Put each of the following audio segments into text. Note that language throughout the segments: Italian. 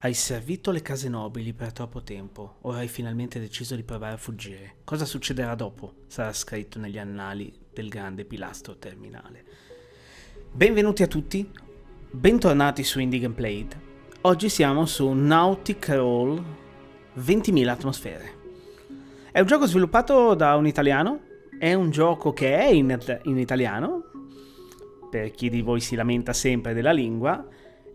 Hai servito le case nobili per troppo tempo, ora hai finalmente deciso di provare a fuggire. Cosa succederà dopo? Sarà scritto negli annali del grande pilastro terminale. Benvenuti a tutti, bentornati su Indie Gameplayed. Oggi siamo su Nautic Roll 20.000 atmosfere. È un gioco sviluppato da un italiano, è un gioco che è in, in italiano, per chi di voi si lamenta sempre della lingua,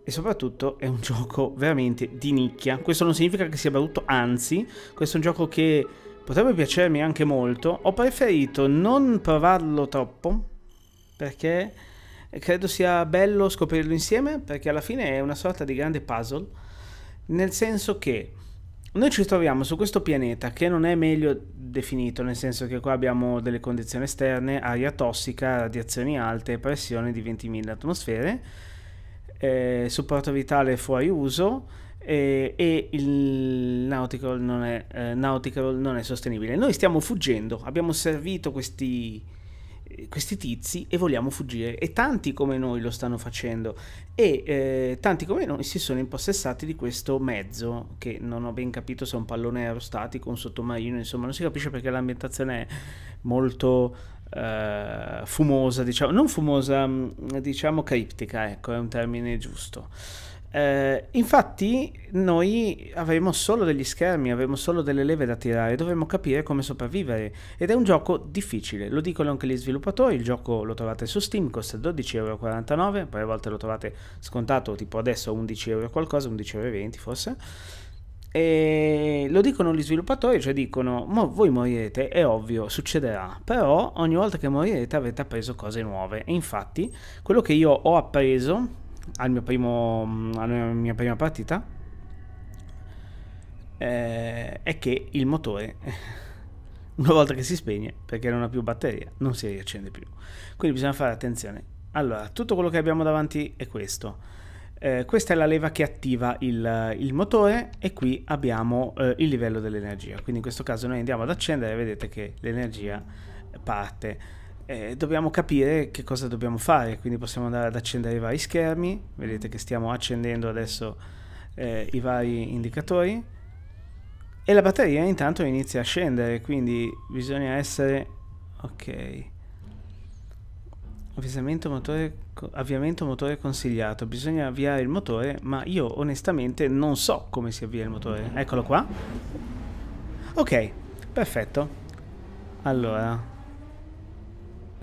e soprattutto è un gioco veramente di nicchia. Questo non significa che sia brutto, anzi, questo è un gioco che potrebbe piacermi anche molto. Ho preferito non provarlo troppo perché credo sia bello scoprirlo insieme perché alla fine è una sorta di grande puzzle, nel senso che noi ci troviamo su questo pianeta che non è meglio definito, nel senso che qua abbiamo delle condizioni esterne, aria tossica, radiazioni alte, pressione di 20.000 atmosfere eh, supporto vitale fuori uso eh, e il nautical non, è, eh, nautical non, è, sostenibile. Noi stiamo fuggendo, abbiamo servito questi, eh, questi tizi e vogliamo fuggire e tanti come noi lo stanno facendo e eh, tanti come noi si sono impossessati di questo mezzo che non ho ben capito se è un pallone aerostatico un sottomarino insomma non si capisce perché l'ambientazione è molto eh, fumosa, diciamo, non fumosa, mm, diciamo criptica, ecco, è un termine giusto. Eh, infatti noi avremo solo degli schermi, avremo solo delle leve da tirare, dovremo capire come sopravvivere ed è un gioco difficile, lo dicono anche gli sviluppatori, il gioco lo trovate su Steam, costa 12,49€, poi a volte lo trovate scontato tipo adesso 11€ qualcosa, 11,20€ forse. E lo dicono gli sviluppatori, cioè dicono, ma voi morirete, è ovvio, succederà, però ogni volta che morirete avete appreso cose nuove. E infatti quello che io ho appreso al primo, mm, alla mia prima partita eh, è che il motore, una volta che si spegne, perché non ha più batteria, non si riaccende più. Quindi bisogna fare attenzione. Allora, tutto quello che abbiamo davanti è questo eh, questa è la leva che attiva il, il motore e qui abbiamo eh, il livello dell'energia. Quindi in questo caso noi andiamo ad accendere e vedete che l'energia parte. Eh, dobbiamo capire che cosa dobbiamo fare, quindi possiamo andare ad accendere i vari schermi, vedete che stiamo accendendo adesso eh, i vari indicatori e la batteria intanto inizia a scendere, quindi bisogna essere... ok Avviamento motore, avviamento motore consigliato. Bisogna avviare il motore, ma io onestamente non so come si avvia il motore. Mm-hmm. Eccolo qua. Ok, perfetto. Allora,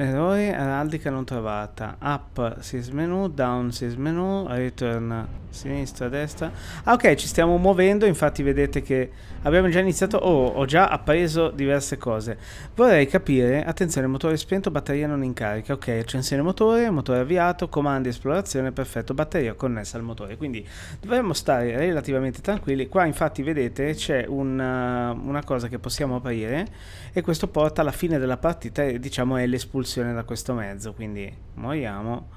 Errori araldica non trovata. Up si menu, down si menu, return sinistra, destra. Ah ok, ci stiamo muovendo, infatti vedete che abbiamo già iniziato... Oh, ho già appreso diverse cose. Vorrei capire... Attenzione, motore spento, batteria non in carica. Ok, accensione motore, motore avviato, comandi esplorazione, perfetto, batteria connessa al motore. Quindi dovremmo stare relativamente tranquilli. Qua infatti vedete c'è una, una cosa che possiamo aprire e questo porta alla fine della partita e diciamo è l'espulsione propulsione da questo mezzo, quindi moriamo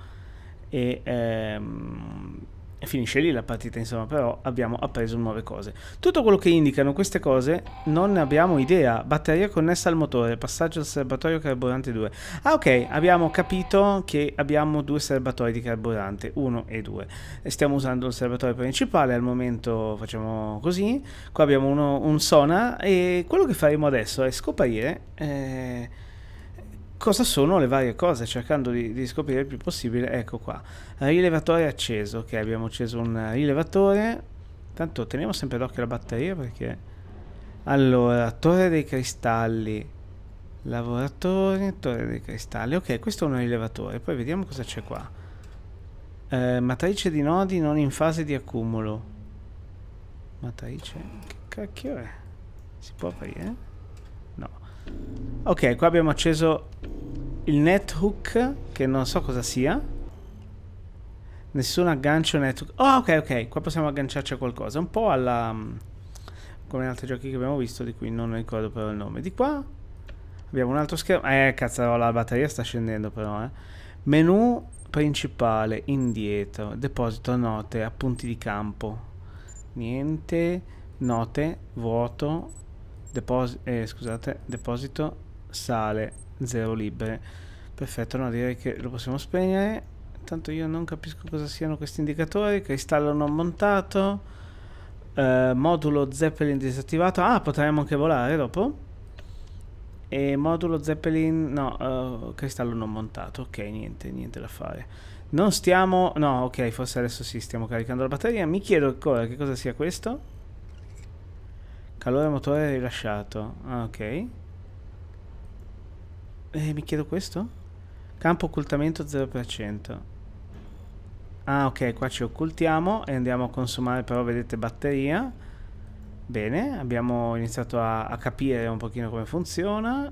e ehm, finisce lì la partita, insomma, però abbiamo appreso nuove cose. Tutto quello che indicano queste cose non ne abbiamo idea. Batteria connessa al motore, passaggio al serbatoio carburante 2. Ah ok, abbiamo capito che abbiamo due serbatoi di carburante, 1 e 2. Stiamo usando il serbatoio principale, al momento facciamo così. Qua abbiamo uno, un sonar e quello che faremo adesso è scoprire... Eh, cosa sono le varie cose, cercando di, di, scoprire il più possibile. Ecco qua, eh, rilevatore acceso, ok, abbiamo acceso un eh, rilevatore, tanto teniamo sempre d'occhio la batteria perché... Allora, torre dei cristalli, lavoratore, torre dei cristalli, ok, questo è un rilevatore, poi vediamo cosa c'è qua. Eh, matrice di nodi non in fase di accumulo. Matrice, che cacchio è? Si può aprire? No. Ok, qua abbiamo acceso il nethook, che non so cosa sia. Nessun aggancio nethook. Oh, ok, ok, qua possiamo agganciarci a qualcosa. Un po' alla... Mm, come in altri giochi che abbiamo visto, di cui non ricordo però il nome. Di qua abbiamo un altro schermo. Eh, cazzo, la batteria sta scendendo però, eh. Menu principale, indietro, deposito note, appunti di campo. Niente, note, vuoto, deposito, eh, scusate, deposito, sale, 0 libere perfetto no, direi che lo possiamo spegnere tanto io non capisco cosa siano questi indicatori cristallo non montato eh, modulo zeppelin disattivato ah potremmo anche volare dopo e modulo zeppelin no eh, cristallo non montato ok niente niente da fare non stiamo no ok forse adesso sì stiamo caricando la batteria mi chiedo ancora che cosa sia questo calore motore rilasciato ah, ok eh, mi chiedo questo? Campo occultamento 0%. Ah, ok, qua ci occultiamo e andiamo a consumare però, vedete, batteria. Bene, abbiamo iniziato a, a capire un pochino come funziona.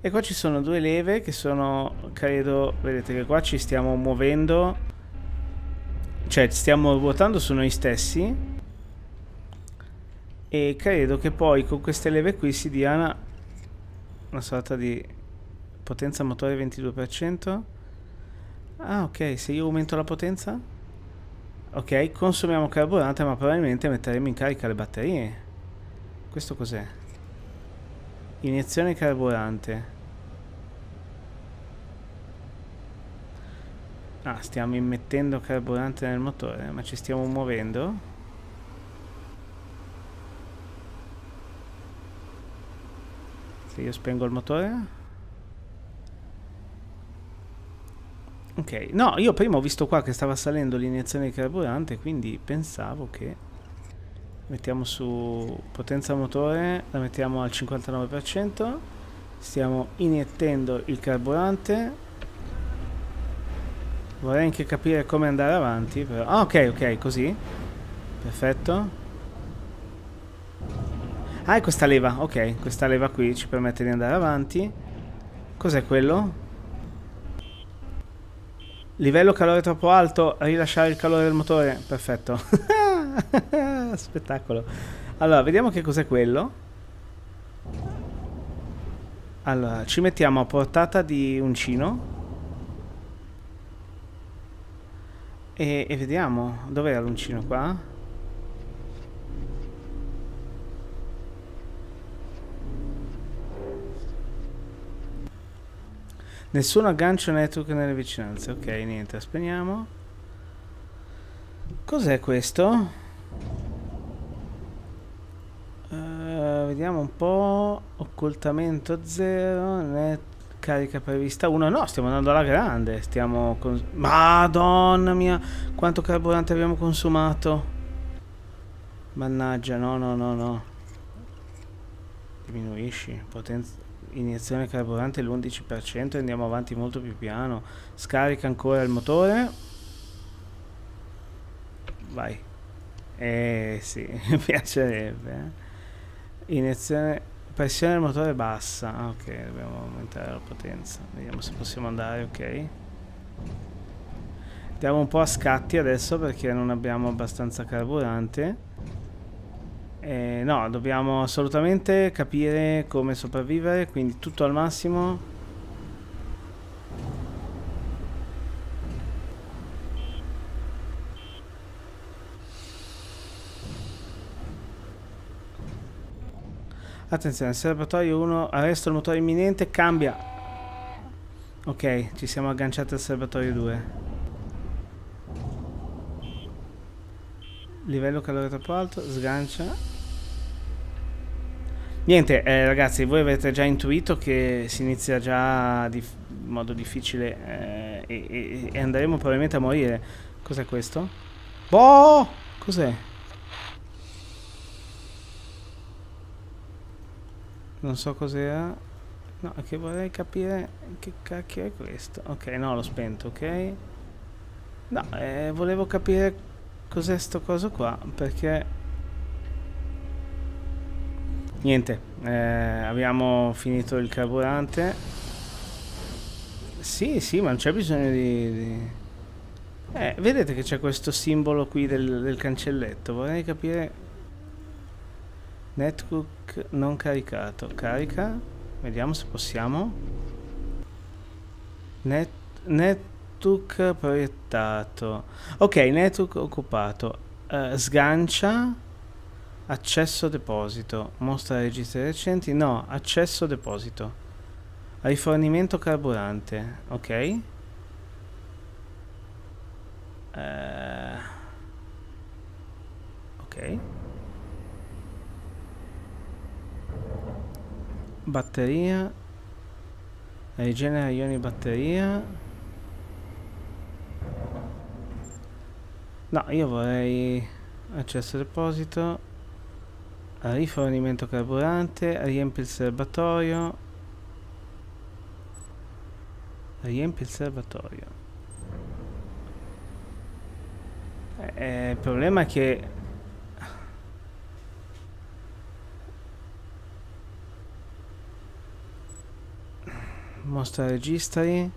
E qua ci sono due leve che sono, credo, vedete che qua ci stiamo muovendo, cioè stiamo ruotando su noi stessi. E credo che poi con queste leve qui si dia una, una sorta di Potenza motore 22%. Ah, ok, se io aumento la potenza? Ok, consumiamo carburante, ma probabilmente metteremo in carica le batterie. Questo cos'è? Iniezione carburante. Ah, stiamo immettendo carburante nel motore, ma ci stiamo muovendo? Se io spengo il motore... Ok, no, io prima ho visto qua che stava salendo l'iniezione di carburante, quindi pensavo che... Mettiamo su potenza motore, la mettiamo al 59%, stiamo iniettendo il carburante. Vorrei anche capire come andare avanti, però... Ah, ok, ok, così. Perfetto. Ah, è questa leva, ok, questa leva qui ci permette di andare avanti. Cos'è quello? Livello calore troppo alto, rilasciare il calore del motore. Perfetto. Spettacolo. Allora, vediamo che cos'è quello. Allora, ci mettiamo a portata di uncino. E, e vediamo. Dov'era l'uncino qua? Nessun aggancio network nelle vicinanze. Ok, niente, spegniamo. Cos'è questo? Uh, vediamo un po'. Occultamento 0. Carica prevista 1. No, stiamo andando alla grande. Stiamo. Madonna mia, quanto carburante abbiamo consumato. Mannaggia, no, no, no, no. Diminuisci potenza iniezione carburante l'11% andiamo avanti molto più piano scarica ancora il motore vai eh sì mi piacerebbe eh. iniezione pressione del motore bassa ah, ok dobbiamo aumentare la potenza vediamo se possiamo andare ok andiamo un po' a scatti adesso perché non abbiamo abbastanza carburante eh, no, dobbiamo assolutamente capire come sopravvivere, quindi tutto al massimo. Attenzione, serbatoio 1, arresto il motore imminente, cambia. Ok, ci siamo agganciati al serbatoio 2. livello calore troppo alto, sgancia. Niente, eh, ragazzi, voi avete già intuito che si inizia già in modo difficile eh, e, e, andremo probabilmente a morire. Cos'è questo? Boh! Cos'è? Non so cos'era. No, è che vorrei capire che cacchio è questo. Ok, no, l'ho spento, ok? No, eh, volevo capire cos'è sto coso qua perché niente eh, abbiamo finito il carburante sì sì ma non c'è bisogno di, di... Eh, vedete che c'è questo simbolo qui del, del cancelletto vorrei capire netbook non caricato carica vediamo se possiamo net, net network proiettato. Ok, network occupato. Uh, sgancia. Accesso deposito. Mostra registri recenti. No, accesso deposito. Rifornimento carburante. Ok. Uh, ok. Batteria. Rigenera ioni batteria. No, io vorrei accesso al deposito, rifornimento carburante, riempi il serbatoio, riempi il serbatoio. Eh, eh il problema è che mostra registri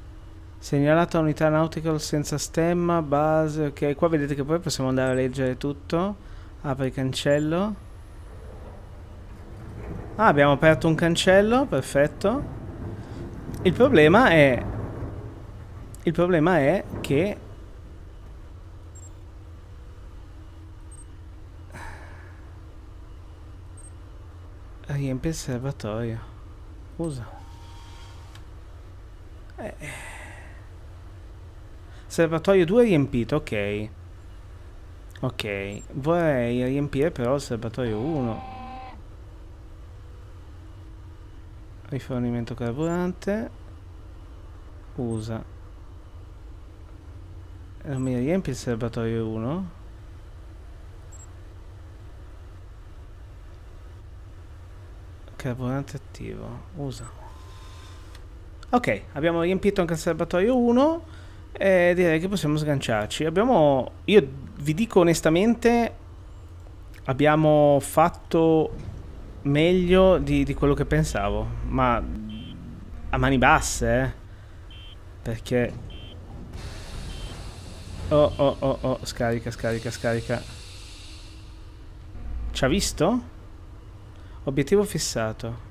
Segnalata unità nautical senza stemma, base, ok, qua vedete che poi possiamo andare a leggere tutto. Apri ah, cancello. Ah, abbiamo aperto un cancello, perfetto. Il problema è... Il problema è che... riempie il serbatoio. Usa. Eh... eh. Serbatoio 2 riempito, ok. Ok, vorrei riempire però il serbatoio 1. Rifornimento carburante. Usa. Non mi riempie il serbatoio 1? Carburante attivo. Usa. Ok, abbiamo riempito anche il serbatoio 1. Eh, direi che possiamo sganciarci. Abbiamo, io vi dico onestamente, abbiamo fatto meglio di, di quello che pensavo, ma a mani basse, eh? Perché... Oh, oh, oh, oh, scarica, scarica, scarica. Ci ha visto? Obiettivo fissato.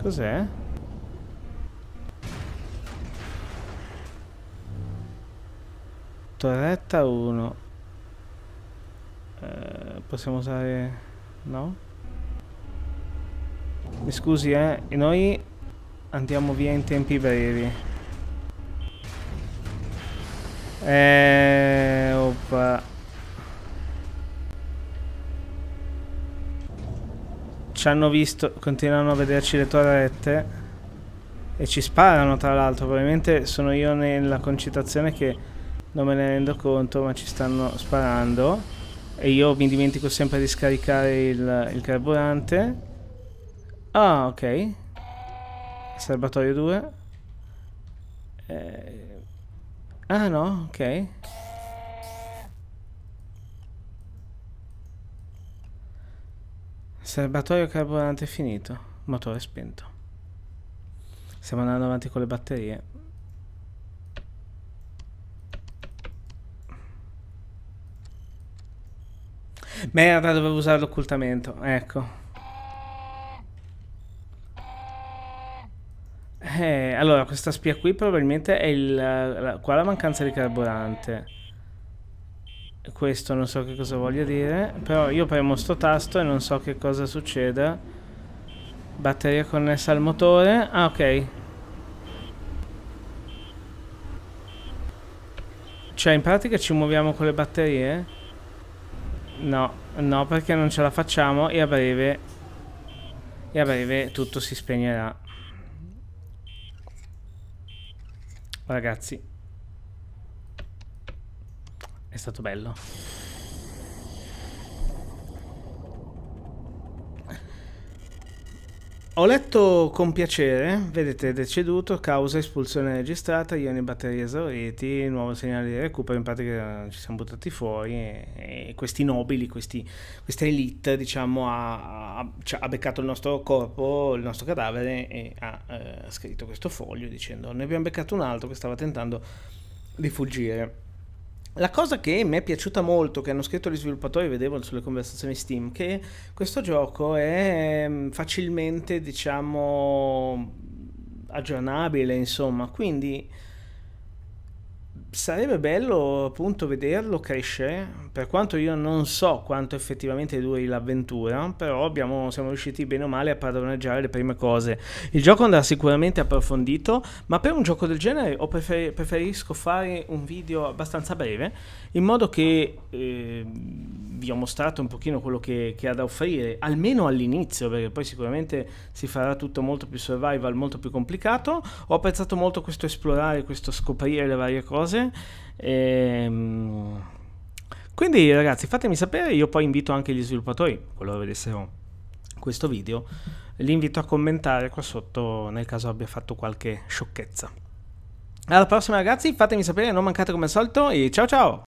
Cos'è? torretta 1 eh, possiamo usare no mi scusi eh e noi andiamo via in tempi brevi eh opa ci hanno visto continuano a vederci le torrette e ci sparano tra l'altro probabilmente sono io nella concitazione che non me ne rendo conto ma ci stanno sparando e io mi dimentico sempre di scaricare il, il carburante ah ok serbatoio 2 eh, ah no ok serbatoio carburante finito motore spento stiamo andando avanti con le batterie Merda, dovevo usare l'occultamento, ecco. Eh, allora, questa spia qui probabilmente è il... La, qua la mancanza di carburante. Questo non so che cosa voglia dire, però io premo sto tasto e non so che cosa succeda. Batteria connessa al motore. Ah, ok. Cioè, in pratica ci muoviamo con le batterie? No, no, perché non ce la facciamo e a breve... E a breve tutto si spegnerà. Ragazzi. È stato bello. Ho letto con piacere, vedete, deceduto, causa espulsione registrata, ioni batterie esauriti, nuovo segnale di recupero, in pratica ci siamo buttati fuori e, e questi nobili, questi, questa elite, diciamo, ha, ha, ha, beccato il nostro corpo, il nostro cadavere e ha eh, scritto questo foglio dicendo ne abbiamo beccato un altro che stava tentando di fuggire la cosa che mi è piaciuta molto, che hanno scritto gli sviluppatori, vedevo sulle conversazioni Steam, che questo gioco è mm, facilmente, diciamo, aggiornabile, insomma, quindi sarebbe bello appunto vederlo crescere, per quanto io non so quanto effettivamente duri l'avventura, però abbiamo, siamo riusciti bene o male a padroneggiare le prime cose. Il gioco andrà sicuramente approfondito, ma per un gioco del genere prefer- preferisco fare un video abbastanza breve, in modo che eh, vi ho mostrato un pochino quello che, che ha da offrire, almeno all'inizio, perché poi sicuramente si farà tutto molto più survival, molto più complicato. Ho apprezzato molto questo esplorare, questo scoprire le varie cose. Ehm... Quindi ragazzi fatemi sapere, io poi invito anche gli sviluppatori, qualora vedessero questo video, li invito a commentare qua sotto nel caso abbia fatto qualche sciocchezza. Alla prossima ragazzi, fatemi sapere, non mancate come al solito e ciao ciao!